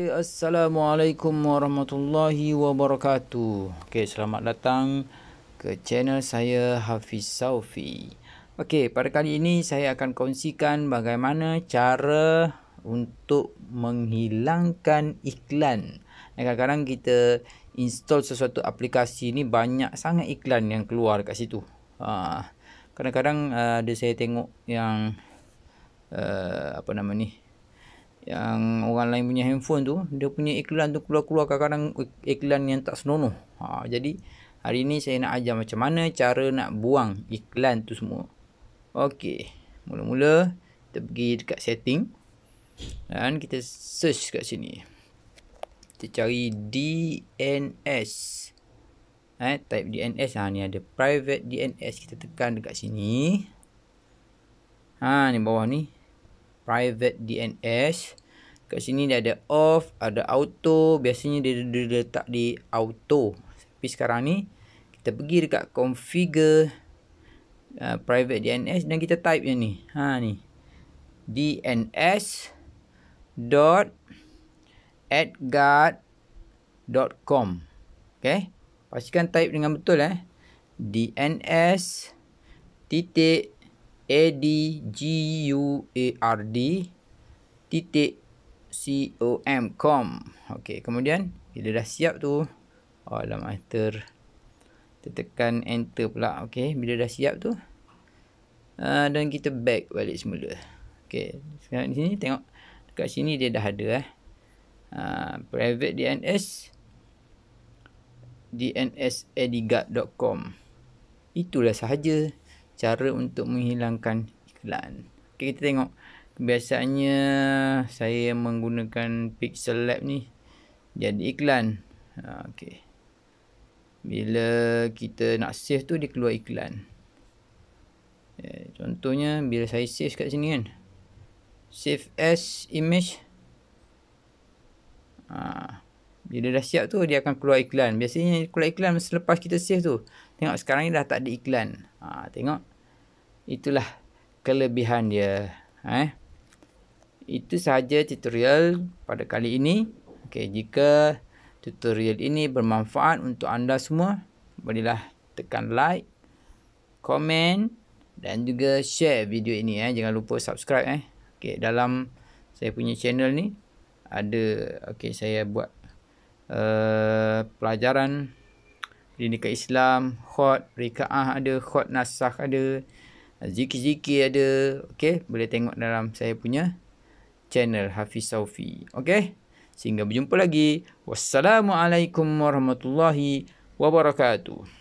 Okey, Assalamualaikum Warahmatullahi Wabarakatuh Okey, selamat datang ke channel saya Hafiz Saufi Okey, pada kali ini saya akan kongsikan bagaimana cara untuk menghilangkan iklan Kadang-kadang kita install sesuatu aplikasi ini banyak sangat iklan yang keluar dekat situ ha. Kadang-kadang uh, ada saya tengok yang uh, apa nama ni yang orang lain punya handphone tu dia punya iklan tu keluar-keluar kadang-kadang iklan yang tak senonoh ha, jadi hari ni saya nak ajar macam mana cara nak buang iklan tu semua ok mula-mula kita pergi dekat setting dan kita search kat sini kita cari DNS eh, type DNS ha, ni ada private DNS kita tekan dekat sini ha, ni bawah ni private DNS. Kat sini dia ada off, ada auto. Biasanya dia, dia letak di auto. Tapi sekarang ni kita pergi dekat configure uh, private DNS dan kita type yang ni. Ha ni. DNS dot Adguard dot com. okay. pastikan type dengan betul eh. dns titik a d g u a r d titik c o m com okey kemudian bila dah siap tu oh dalam enter kita tekan enter pula okey bila dah siap tu uh, dan kita back balik semula okey sekarang di sini tengok dekat sini dia dah ada eh uh, private dns dnsedigard.com itulah sahaja cara untuk menghilangkan iklan. Okay, kita tengok biasanya saya menggunakan Pixel Lab ni jadi iklan. Ha, okey. Bila kita nak save tu dia keluar iklan. Eh, contohnya bila saya save kat sini kan. Save as image bila dah siap tu dia akan keluar iklan. Biasanya keluar iklan selepas kita save tu. Tengok sekarang ni dah tak ada iklan. Ha, tengok. Itulah kelebihan dia. Ha, eh. Itu sahaja tutorial pada kali ini. Okay, jika tutorial ini bermanfaat untuk anda semua, bolehlah tekan like, komen dan juga share video ini. Eh. Jangan lupa subscribe. Eh. Okay, dalam saya punya channel ni ada okay, saya buat Eh, pelajaran pendidikan Islam, khot, rikaah ada, khot nasah ada, zikir-zikir ada. Okey, boleh tengok dalam saya punya channel Hafiz Saufi. Okey. Sehingga berjumpa lagi. Wassalamualaikum warahmatullahi wabarakatuh.